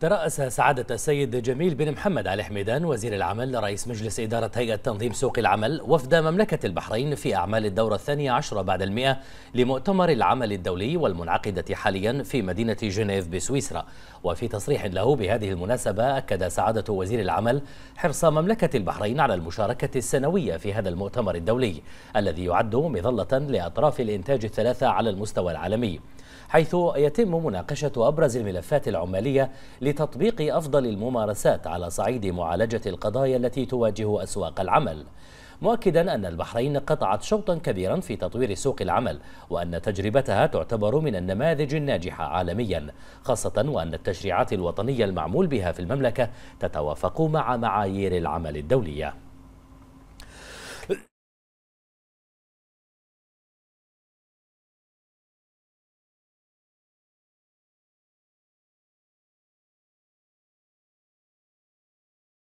ترأس سعادة السيد جميل بن محمد علي حميدان وزير العمل رئيس مجلس إدارة هيئة تنظيم سوق العمل وفد مملكة البحرين في أعمال الدورة الثانية عشرة بعد المئة لمؤتمر العمل الدولي والمنعقدة حاليا في مدينة جنيف بسويسرا وفي تصريح له بهذه المناسبة أكد سعادة وزير العمل حرص مملكة البحرين على المشاركة السنوية في هذا المؤتمر الدولي الذي يعد مظلة لأطراف الإنتاج الثلاثة على المستوى العالمي حيث يتم مناقشة أبرز الملفات العمالية لتطبيق أفضل الممارسات على صعيد معالجة القضايا التي تواجه أسواق العمل مؤكدا أن البحرين قطعت شوطا كبيرا في تطوير سوق العمل وأن تجربتها تعتبر من النماذج الناجحة عالميا خاصة وأن التشريعات الوطنية المعمول بها في المملكة تتوافق مع معايير العمل الدولية